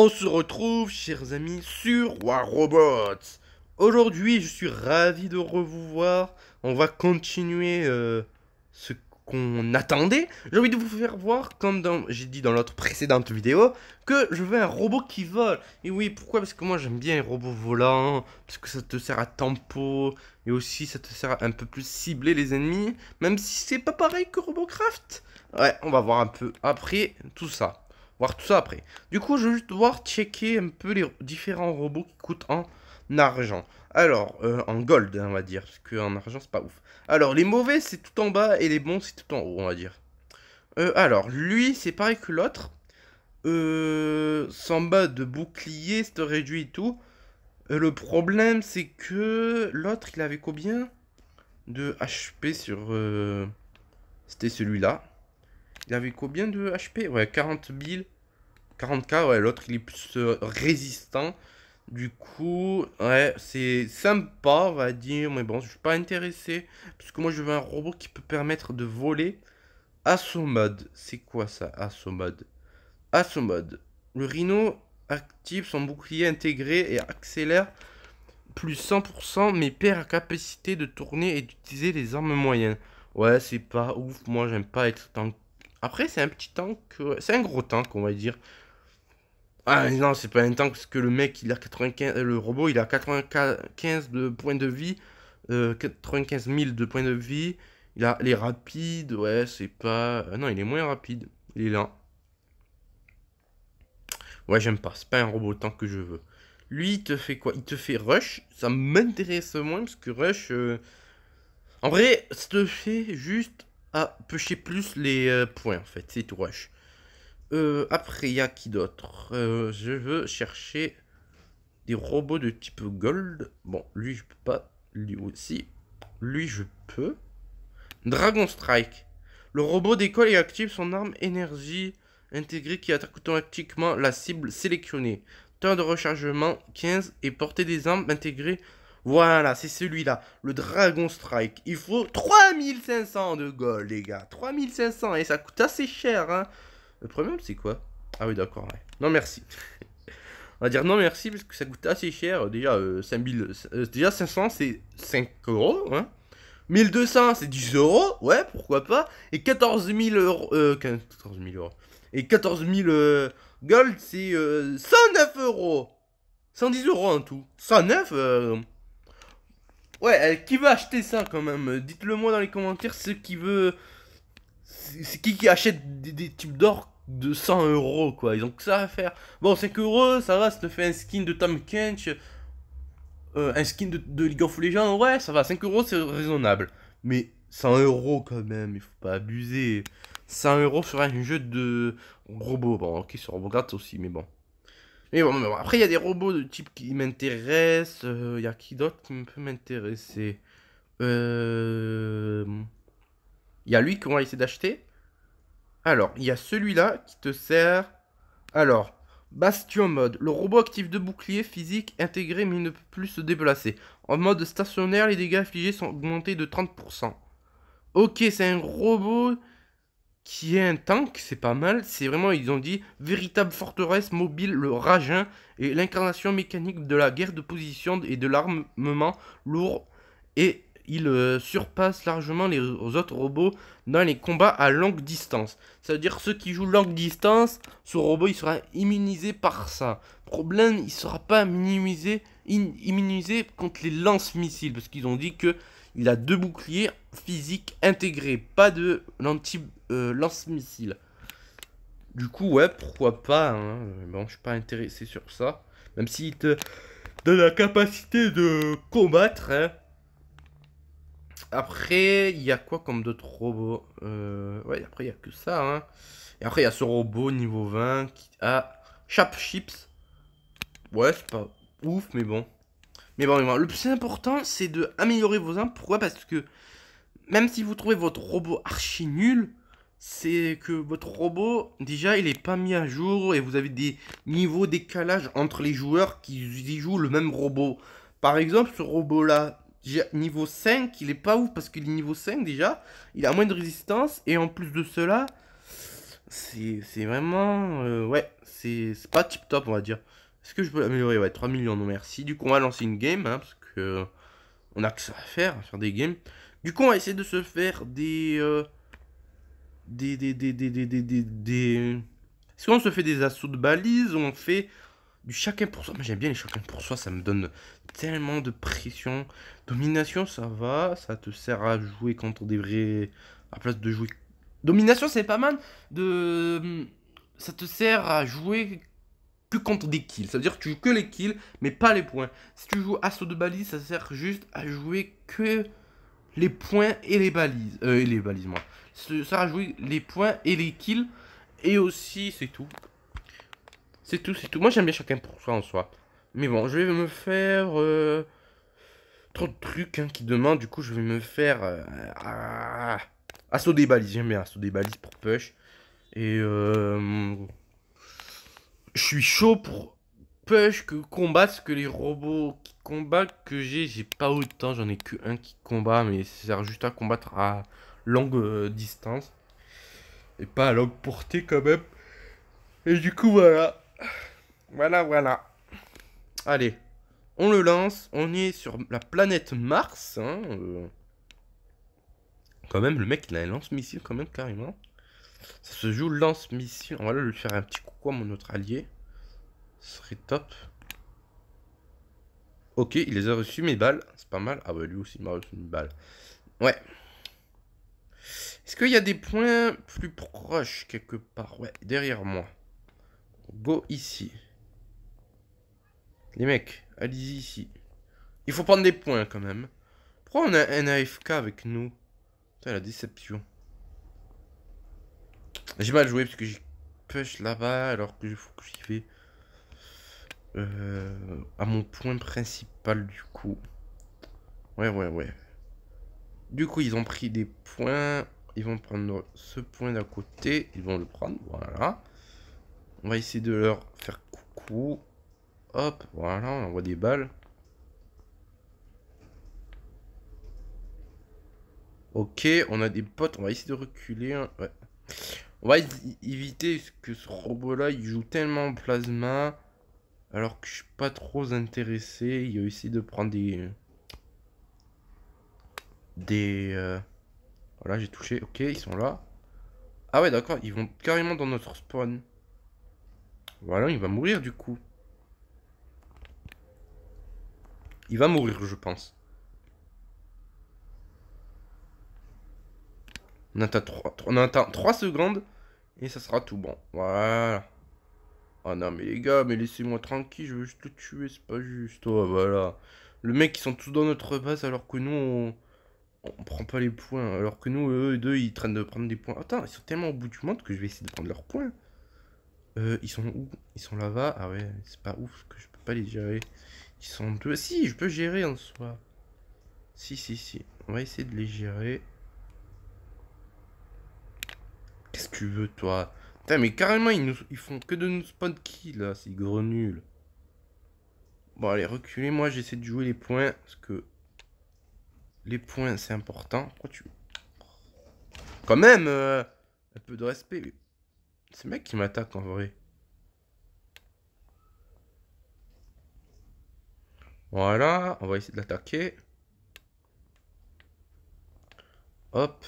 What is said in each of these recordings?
On se retrouve, chers amis, sur War Robots. Aujourd'hui, je suis ravi de vous voir. On va continuer euh, ce qu'on attendait. J'ai envie de vous faire voir, comme j'ai dit dans l'autre précédente vidéo, que je veux un robot qui vole. Et oui, pourquoi Parce que moi j'aime bien les robots volants, parce que ça te sert à tempo, et aussi ça te sert à un peu plus cibler les ennemis, même si c'est pas pareil que Robocraft. Ouais, on va voir un peu après tout ça voir tout ça après. Du coup, je vais juste devoir checker un peu les différents robots qui coûtent en argent. Alors, euh, en gold, hein, on va dire, parce qu'en argent, c'est pas ouf. Alors, les mauvais, c'est tout en bas, et les bons, c'est tout en haut, on va dire. Euh, alors, lui, c'est pareil que l'autre. Euh, sans bas de bouclier, c'est réduit et tout. le problème, c'est que l'autre, il avait combien de HP sur... C'était celui-là. Il avait combien de HP Ouais, 40 billes. 40k, ouais, l'autre il est plus euh, résistant. Du coup, ouais, c'est sympa, on va dire, mais bon, je suis pas intéressé. Parce que moi, je veux un robot qui peut permettre de voler. mode. c'est quoi ça, son mode. Le rhino active son bouclier intégré et accélère plus 100%, mais perd la capacité de tourner et d'utiliser les armes moyennes. Ouais, c'est pas ouf, moi, j'aime pas être tant après, c'est un petit tank. Euh, c'est un gros tank, on va dire. Ah non, c'est pas un tank parce que le mec, il a 95. Euh, le robot, il a 95 de points de vie. 95 euh, 000 de points de vie. Il a les rapides. Ouais, c'est pas. Non, il est moins rapide. Il est lent. Ouais, j'aime pas. C'est pas un robot tank que je veux. Lui, il te fait quoi Il te fait rush. Ça m'intéresse moins parce que rush. En vrai, ça te fait juste à pêcher plus les euh, points en fait, c'est tout rush. Euh, après, il y a qui d'autre euh, Je veux chercher des robots de type gold. Bon, lui, je peux pas. Lui aussi. Lui, je peux. Dragon Strike. Le robot décolle et active son arme énergie intégrée qui attaque automatiquement la cible sélectionnée. Temps de rechargement 15 et portée des armes intégrées voilà, c'est celui-là, le Dragon Strike. Il faut 3500 de gold, les gars. 3500, et ça coûte assez cher, hein. Le problème c'est quoi Ah oui, d'accord, ouais. Non, merci. On va dire non, merci, parce que ça coûte assez cher. Déjà, 5000, euh, euh, déjà 500, c'est 5 euros, hein. 1200, c'est 10 euros, ouais, pourquoi pas. Et 14 000 euros, euh, 14 euros. Et 14 000 euh, gold, c'est 109 euros. 110 euros en tout. 109, Ouais, euh, qui veut acheter ça quand même euh, Dites-le moi dans les commentaires, ceux qui veut... C'est qui qui achète des, types d'or de 100 euros quoi Ils ont que ça à faire. Bon, 5 euros, ça va, ça te fait un skin de Tom Kench, euh, un skin de, de, League of Legends, ouais, ça va, 5 euros c'est raisonnable. Mais 100 euros quand même, il faut pas abuser. 100 euros sur un jeu de robot. Bon, ok, sur regarde aussi, mais bon. Mais bon, après, il y a des robots de type qui m'intéressent. Euh, il y a qui d'autre qui peut m'intéresser euh, Il y a lui qu'on va essayer d'acheter. Alors, il y a celui-là qui te sert. Alors, Bastion mode. Le robot actif de bouclier physique intégré, mais il ne peut plus se déplacer. En mode stationnaire, les dégâts infligés sont augmentés de 30%. Ok, c'est un robot qui est un tank, c'est pas mal. C'est vraiment, ils ont dit, véritable forteresse mobile, le Ragin et l'incarnation mécanique de la guerre de position et de l'armement lourd. Et il euh, surpasse largement les autres robots dans les combats à longue distance. C'est-à-dire ceux qui jouent longue distance, ce robot il sera immunisé par ça. Problème, il sera pas minimisé, immunisé contre les lance-missiles parce qu'ils ont dit que il a deux boucliers physiques intégrés, pas de l'anti euh, lance-missile. Du coup, ouais, pourquoi pas. Hein. Bon, je suis pas intéressé sur ça. Même s'il te donne la capacité de combattre. Hein. Après, il y a quoi comme d'autres robots euh, Ouais, après, il y a que ça. Hein. Et après, il y a ce robot niveau 20 qui a Chap Chips. Ouais, c'est pas ouf, mais bon. Mais bon, mais bon. le plus important, c'est de améliorer vos armes. Pourquoi Parce que même si vous trouvez votre robot archi nul, c'est que votre robot, déjà, il est pas mis à jour et vous avez des niveaux d'écalage entre les joueurs qui jouent le même robot. Par exemple, ce robot-là, niveau 5, il est pas ouf parce qu'il est niveau 5 déjà, il a moins de résistance et en plus de cela, c'est vraiment... Euh, ouais, c'est pas tip-top, on va dire. Est-ce que je peux l'améliorer Ouais, 3 millions, non merci. Du coup, on va lancer une game, hein, parce que on a que ça à faire, à faire des games. Du coup, on va essayer de se faire des... Euh, des, des, des, des on se fait des assauts de balises, on fait du chacun pour soi. Moi j'aime bien les chacun pour soi, ça me donne tellement de pression. Domination, ça va, ça te sert à jouer contre des vrais. à place de jouer. Domination, c'est pas mal de. Ça te sert à jouer que contre des kills. c'est à dire que tu joues que les kills, mais pas les points. Si tu joues assaut de balise, ça sert juste à jouer que les points et les balises. Euh, et les balises, moi. Ça rajoute les points et les kills. Et aussi, c'est tout. C'est tout, c'est tout. Moi, j'aime bien chacun pour soi en soi. Mais bon, je vais me faire... Euh, trop de trucs hein, qui demandent. Du coup, je vais me faire... Euh, ah, assaut des balises. J'aime bien assaut des balises pour push. Et... Euh, je suis chaud pour que que ce que les robots qui combattent que j'ai. J'ai pas autant, j'en ai que un qui combat, mais ça sert juste à combattre à longue euh, distance. Et pas à longue portée quand même. Et du coup, voilà. Voilà, voilà. Allez, on le lance. On est sur la planète Mars. Hein, euh. Quand même, le mec, il a un lance-missile quand même, carrément. Ça se joue lance-missile. On va le faire un petit coucou à mon autre allié serait top. Ok, il les a reçu mes balles. C'est pas mal. Ah ouais, bah, lui aussi il m'a reçu une balle. Ouais. Est-ce qu'il y a des points plus proches quelque part Ouais, derrière moi. Go ici. Les mecs, allez-y ici. Il faut prendre des points quand même. Pourquoi on a un AFK avec nous Putain, la déception. J'ai mal joué parce que j'ai push là-bas alors que faut que j'y vais. Euh, à mon point principal du coup. Ouais, ouais, ouais. Du coup, ils ont pris des points. Ils vont prendre ce point d'à côté. Ils vont le prendre, voilà. On va essayer de leur faire coucou. Hop, voilà, on envoie des balles. Ok, on a des potes. On va essayer de reculer. Hein. On va éviter que ce robot-là, il joue tellement en plasma. Alors que je suis pas trop intéressé. Il a essayé de prendre des... Des... Euh, voilà, j'ai touché. Ok, ils sont là. Ah ouais, d'accord. Ils vont carrément dans notre spawn. Voilà, il va mourir du coup. Il va mourir, je pense. On 3, on attend 3 secondes. Et ça sera tout bon. Voilà. Ah non, mais les gars, mais laissez-moi tranquille, je veux juste te tuer, c'est pas juste. Oh, voilà. Le mec, ils sont tous dans notre base alors que nous, on, prend pas les points. Alors que nous, eux deux, ils traînent de prendre des points. Attends, ils sont tellement au bout du monde que je vais essayer de prendre leurs points. Euh, ils sont où Ils sont là-bas Ah ouais, c'est pas ouf que je peux pas les gérer. Ils sont deux. Si, je peux gérer en soi. Si, si, si. On va essayer de les gérer. Qu'est-ce que tu veux, toi mais carrément, ils, nous, ils font que de nous spawn qui là. ces gros Bon, allez, reculez. Moi, j'essaie de jouer les points. Parce que les points, c'est important. Pourquoi tu... Quand même, euh, un peu de respect. C'est mec qui m'attaque, en vrai. Voilà, on va essayer de l'attaquer. Hop.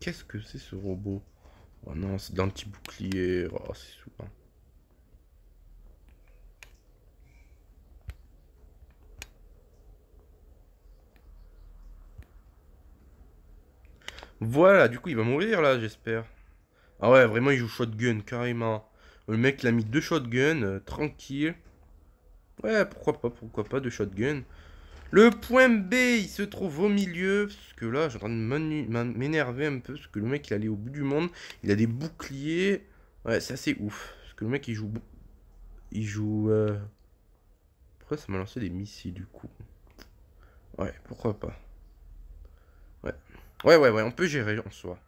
Qu'est-ce que c'est ce robot Oh non, c'est de petit bouclier Oh, c'est souvent. Voilà, du coup, il va mourir, là, j'espère. Ah ouais, vraiment, il joue shotgun, carrément. Le mec, l'a mis deux shotguns, euh, tranquille. Ouais, pourquoi pas, pourquoi pas, deux shotguns. Le point B, il se trouve au milieu, parce que là, je en train de m'énerver un peu, parce que le mec, il allait au bout du monde, il a des boucliers, ouais, c'est assez ouf, parce que le mec, il joue, il joue, euh... pourquoi ça m'a lancé des missiles, du coup Ouais, pourquoi pas. Ouais, ouais, ouais, on peut gérer, en soi.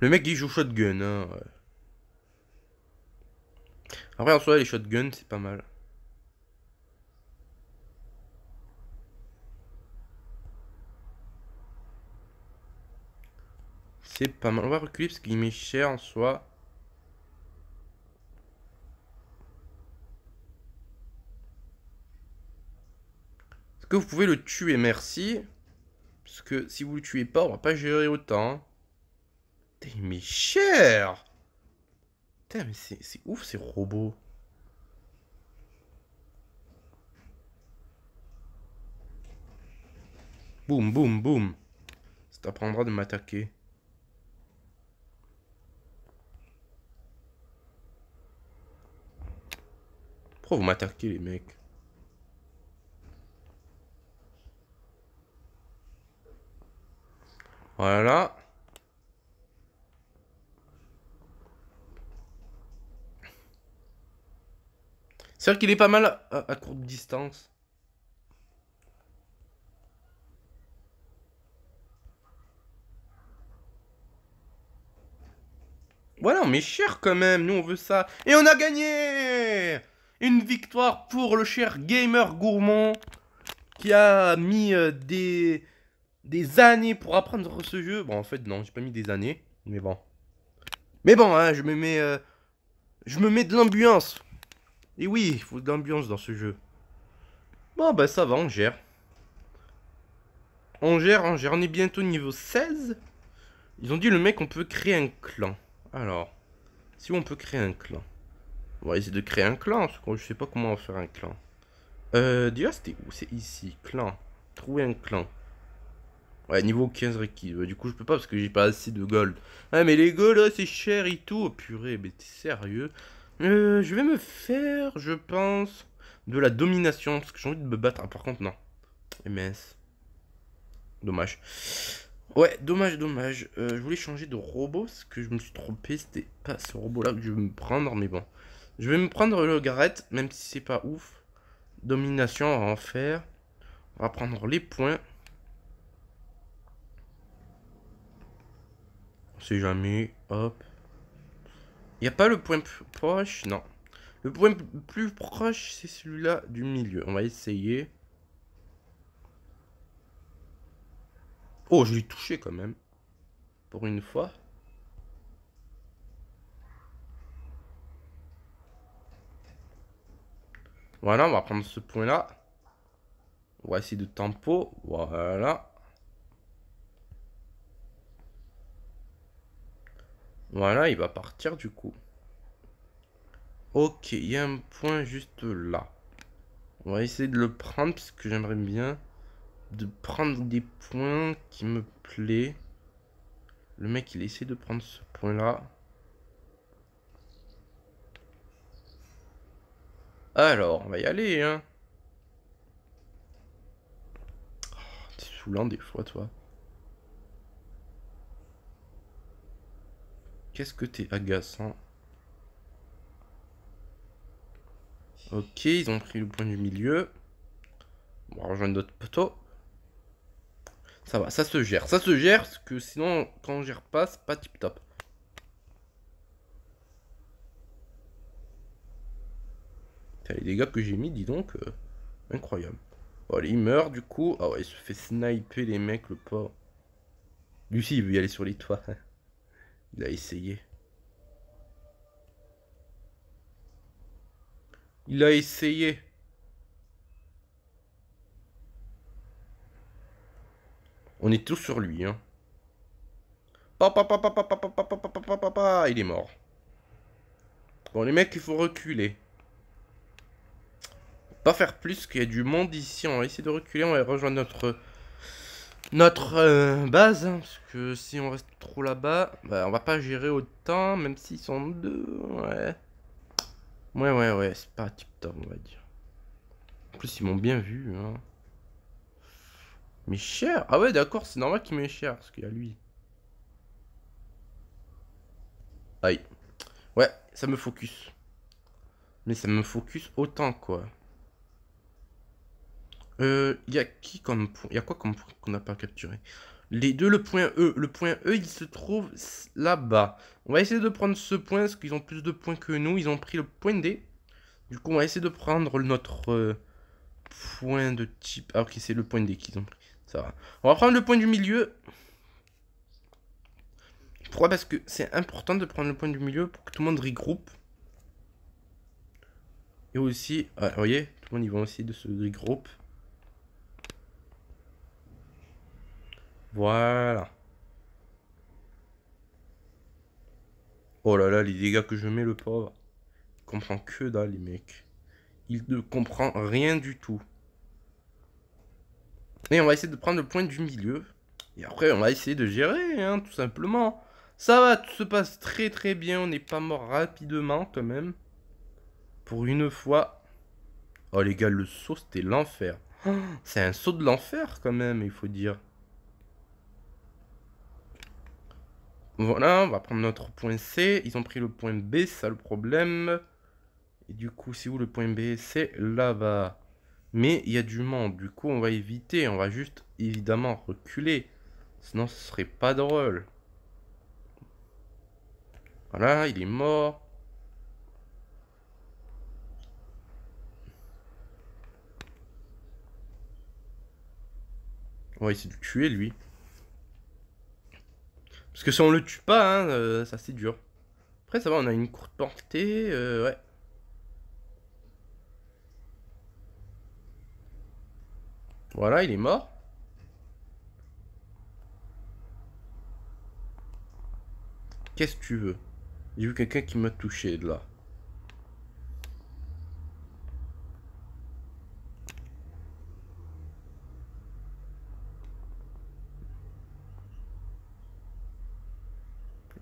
Le mec, il joue shotgun, hein, Après, en soi, les shotguns, c'est pas mal. C'est pas mal. On va reculer parce qu'il m'est cher en soi. Est-ce que vous pouvez le tuer Merci. Parce que si vous le tuez pas, on va pas gérer autant. il m'est cher Putain, mais c'est ouf ces robots. Boum, boum, boum. Ça t'apprendra de m'attaquer. Pourquoi vous m'attaquez, les mecs Voilà. C'est vrai qu'il est pas mal à, courte distance. Voilà, on met cher quand même. Nous, on veut ça. Et on a gagné une victoire pour le cher gamer gourmand qui a mis euh, des, des années pour apprendre ce jeu. Bon, en fait, non, j'ai pas mis des années, mais bon. Mais bon, hein, je me mets, euh, je me mets de l'ambiance. Et oui, il faut de l'ambiance dans ce jeu. Bon, bah ça va, on gère. On gère, on gère. On est bientôt niveau 16. Ils ont dit le mec, on peut créer un clan. Alors, si on peut créer un clan. On va essayer de créer un clan, parce que je sais pas comment faire un clan. Euh, c'était où C'est ici, clan. Trouver un clan. Ouais, niveau 15 requis. Bah, du coup, je peux pas parce que j'ai pas assez de gold. Ah, mais les gold, c'est cher et tout. Oh, purée, mais t'es sérieux euh, Je vais me faire, je pense, de la domination. Parce que j'ai envie de me battre. Ah, par contre, non. MS. Dommage. Ouais, dommage, dommage. Euh, je voulais changer de robot parce que je me suis trompé. C'était pas ce robot-là que je vais me prendre, mais bon. Je vais me prendre le Garrett, même si c'est pas ouf. Domination, on va en faire. On va prendre les points. On sait jamais. Hop. Il a pas le point plus proche Non. Le point plus proche, c'est celui-là du milieu. On va essayer. Oh, je l'ai touché quand même. Pour une fois. Voilà, on va prendre ce point-là. On va essayer de tempo. Voilà. Voilà, il va partir du coup. Ok, il y a un point juste là. On va essayer de le prendre parce que j'aimerais bien de prendre des points qui me plaît. Le mec, il essaie de prendre ce point-là. Alors, on va y aller, hein. Oh, t'es saoulant des fois, toi. Qu'est-ce que t'es agaçant. Ok, ils ont pris le point du milieu. On va rejoindre notre poteau. Ça va, ça se gère. Ça se gère, parce que sinon, quand on gère pas, c'est pas tip-top. Les dégâts que j'ai mis, dis donc, incroyable. oh il meurt du coup. Ah ouais, il se fait sniper les mecs, le pas. Lucie, il veut y aller sur les toits. il a essayé. Il a essayé. On est tous sur lui, hein. Il est mort. Bon, les mecs, il faut reculer pas faire plus qu'il y a du monde ici. On va essayer de reculer, on va rejoindre notre notre euh, base. Hein, parce que si on reste trop là-bas, bah, on va pas gérer autant, même s'ils sont deux. Ouais. Ouais, ouais, ouais, c'est pas tip top, on va dire. En plus, ils m'ont bien vu. Hein. Mais cher Ah ouais, d'accord, c'est normal qu'il m'est cher, parce qu'il y a lui. Aïe. Ouais, ça me focus. Mais ça me focus autant, quoi. Euh, il y qui comme point y a quoi comme qu'on n'a pas capturé Les deux, le point E. Le point E, il se trouve là-bas. On va essayer de prendre ce point, parce qu'ils ont plus de points que nous. Ils ont pris le point D. Du coup, on va essayer de prendre notre euh, point de type... Ah, ok, c'est le point D qu'ils ont pris. Ça va. On va prendre le point du milieu. Pourquoi Parce que c'est important de prendre le point du milieu pour que tout le monde regroupe. Et aussi... Ah, vous voyez Tout le monde, ils vont essayer de se regrouper. Voilà. Oh là là, les dégâts que je mets, le pauvre. Il comprend que dalle, les mecs. Il ne comprend rien du tout. Et on va essayer de prendre le point du milieu. Et après, on va essayer de gérer, hein, tout simplement. Ça va, tout se passe très très bien. On n'est pas mort rapidement, quand même. Pour une fois. Oh, les gars, le saut, c'était l'enfer. C'est un saut de l'enfer, quand même, il faut dire. Voilà, on va prendre notre point C. Ils ont pris le point B, ça le problème. Et du coup, c'est où le point B C'est là-bas. Mais il y a du monde, du coup, on va éviter. On va juste, évidemment, reculer. Sinon, ce serait pas drôle. Voilà, il est mort. essayer de le tuer lui. Parce que si on le tue pas, hein, euh, ça c'est dur. Après, ça va, on a une courte portée, euh, ouais. Voilà, il est mort. Qu'est-ce que tu veux J'ai vu quelqu'un qui m'a touché de là.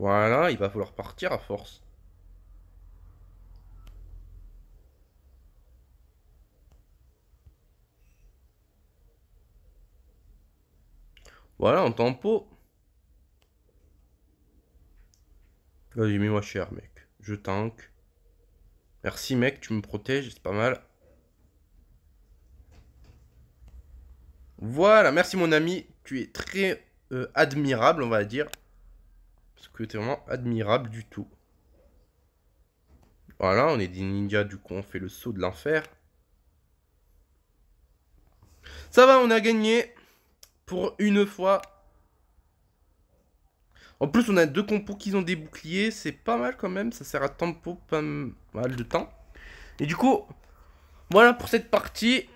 Voilà, il va falloir partir à force. Voilà, en tempo. Vas-y, mets-moi cher, mec. Je tank. Merci, mec, tu me protèges, c'est pas mal. Voilà, merci, mon ami. Tu es très euh, admirable, on va dire. Ce qui vraiment admirable du tout. Voilà, on est des ninjas, du coup on fait le saut de l'enfer. Ça va, on a gagné pour une fois. En plus, on a deux compos qui ont des boucliers. C'est pas mal quand même. Ça sert à tempo pas mal de temps. Et du coup, voilà pour cette partie.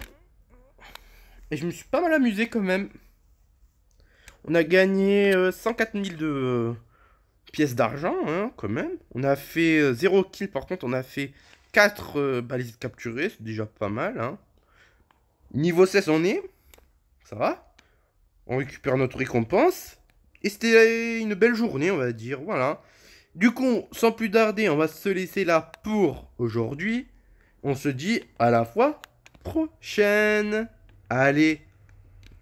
Et je me suis pas mal amusé quand même. On a gagné 104 euh, 000 de pièce d'argent, hein, quand même. On a fait 0 euh, kill, par contre, on a fait 4 euh, balises capturées, c'est déjà pas mal. Hein. Niveau 16, on est. Ça va. On récupère notre récompense. Et c'était euh, une belle journée, on va dire. Voilà. Du coup, sans plus tarder, on va se laisser là pour aujourd'hui. On se dit à la fois prochaine. Allez.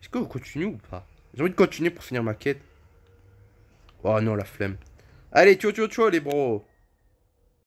Est-ce que vous continue ou pas J'ai envie de continuer pour finir ma quête. Oh non, la flemme. Allez, ciao, ciao, ciao, les bros